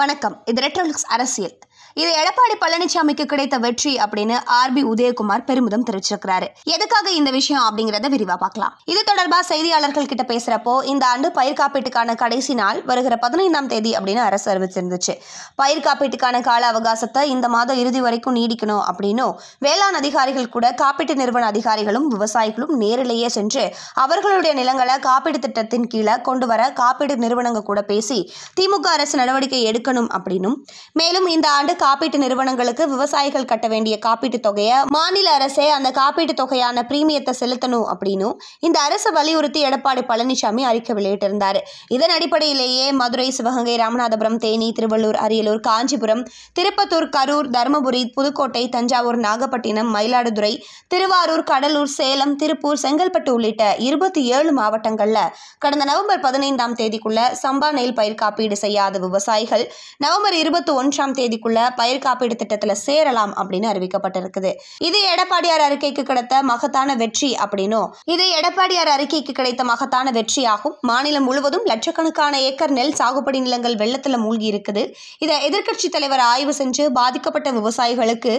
வணக்கம் இது ரெட்ரோலிக்ஸ் அரசியல் இது எடப்பாடி பழனிசாமிக்கு கிடைத்த வெற்றி அப்படின்னு ஆர் பி உதயகுமார் பெருமிதம் தெரிவிச்சிருக்கிறாரு எதுக்காக இந்த விஷயம் அப்படிங்கறத விரிவா பார்க்கலாம் இது தொடர்பா செய்தியாளர்கள் கிட்ட பேசுறப்போ இந்த ஆண்டு பயிர் காப்பீட்டுக்கான கடைசி நாள் வருகிற பதினைந்தாம் தேதி அப்படின்னு அரசு அறிவிச்சிருந்துச்சு பயிர் காப்பீட்டுக்கான கால அவகாசத்தை இந்த மாதம் இறுதி வரைக்கும் நீடிக்கணும் அப்படின்னும் வேளாண் அதிகாரிகள் கூட காப்பீட்டு நிறுவன அதிகாரிகளும் விவசாயிகளும் நேரிலேயே சென்று அவர்களுடைய நிலங்களை காப்பீடு திட்டத்தின் கீழே கொண்டு வர காப்பீடு நிறுவனங்கள் கூட பேசி திமுக அரசு நடவடிக்கை எடுக்கணும் அப்படின்னும் மேலும் இந்த ஆண்டு காப்பீட்டு நிறுவனங்களுக்கு விவசாயிகள் கட்ட வேண்டிய காப்பீட்டு தொகையை மாநில அரசே அந்த காப்பீட்டு தொகையான பிரீமியத்தை செலுத்தணும் அப்படின்னு இந்த அரசு வலியுறுத்தி எடப்பாடி பழனிசாமி அறிக்கை வெளியிட்டிருந்தார் இதன் அடிப்படையிலேயே மதுரை சிவகங்கை ராமநாதபுரம் தேனி திருவள்ளூர் அரியலூர் காஞ்சிபுரம் திருப்பத்தூர் கரூர் தருமபுரி புதுக்கோட்டை தஞ்சாவூர் நாகப்பட்டினம் மயிலாடுதுறை திருவாரூர் கடலூர் சேலம் திருப்பூர் செங்கல்பட்டு உள்ளிட்ட இருபத்தி ஏழு மாவட்டங்களில் கடந்த நவம்பர் பதினைந்தாம் தேதிக்குள்ள சம்பா நெல் பயிர் காப்பீடு செய்யாத விவசாயிகள் நவம்பர் இருபத்தி ஒன்றாம் தேதிக்குள்ள பயிர் காப்பீடு திட்டத்தில் சேரலாம் அப்படின்னு அறிவிக்கப்பட்டிருக்குது இது எடப்பாடியார் அறிக்கைக்கு கிடைத்த மகத்தான வெற்றி அப்படின்னும் இது எடப்பாடியார் அறிக்கைக்கு கிடைத்த மகத்தான வெற்றியாகும் மாநிலம் முழுவதும் லட்சக்கணக்கான ஏக்கர் நெல் சாகுபடி நிலங்கள் வெள்ளத்தில் மூழ்கி இருக்குது இதை எதிர்க்கட்சி தலைவர் ஆய்வு செஞ்சு பாதிக்கப்பட்ட விவசாயிகளுக்கு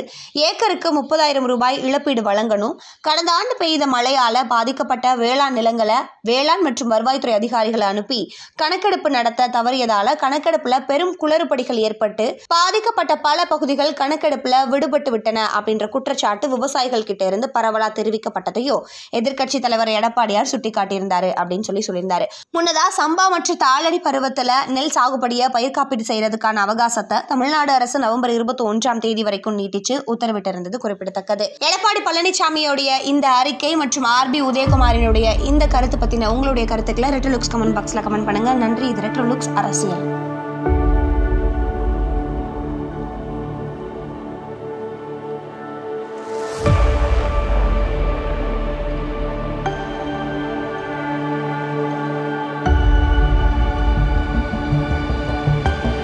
ஏக்கருக்கு முப்பதாயிரம் ரூபாய் இழப்பீடு வழங்கணும் கடந்த ஆண்டு பெய்த மழையால பாதிக்கப்பட்ட வேளாண் நிலங்களை வேளாண் மற்றும் வருவாய்த்துறை அதிகாரிகளை அனுப்பி கணக்கெடுப்பு நடத்த தவறியதால கணக்கெடுப்புல பெரும் குளறுபடிகள் ஏற்பட்டு பாதிக்கப்பட்ட பல பகுதிகள் கணக்கெடுப்பில் விடுபட்டு விட்டன அப்படின்ற குற்றச்சாட்டு விவசாயிகள் கிட்ட இருந்து பரவலா தெரிவிக்கப்பட்டதையோ எதிர்க்கட்சி தலைவர் எடப்பாடியார் சுட்டிக்காட்டியிருந்தாரு அப்படின்னு சொல்லி சொல்லியிருந்தாரு முன்னதா சம்பா மற்றும் தாளடி பருவத்துல நெல் சாகுபடியை பயிர் காப்பீடு செய்யறதுக்கான அவகாசத்தை தமிழ்நாடு அரசு நவம்பர் இருபத்தி ஒன்றாம் தேதி வரைக்கும் நீட்டிச்சு உத்தரவிட்டிருந்தது குறிப்பிடத்தக்கது எடப்பாடி பழனிசாமியோடைய இந்த அறிக்கை மற்றும் ஆர் பி உதயகுமாரினுடைய இந்த கருத்து பத்தின உங்களுடைய கருத்துக்களை ரெட்டலுக்ஸ் கமெண்ட் பாக்ஸ்ல கமெண்ட் பண்ணுங்க நன்றி இது ரெட்டலுக்ஸ் அரசியல்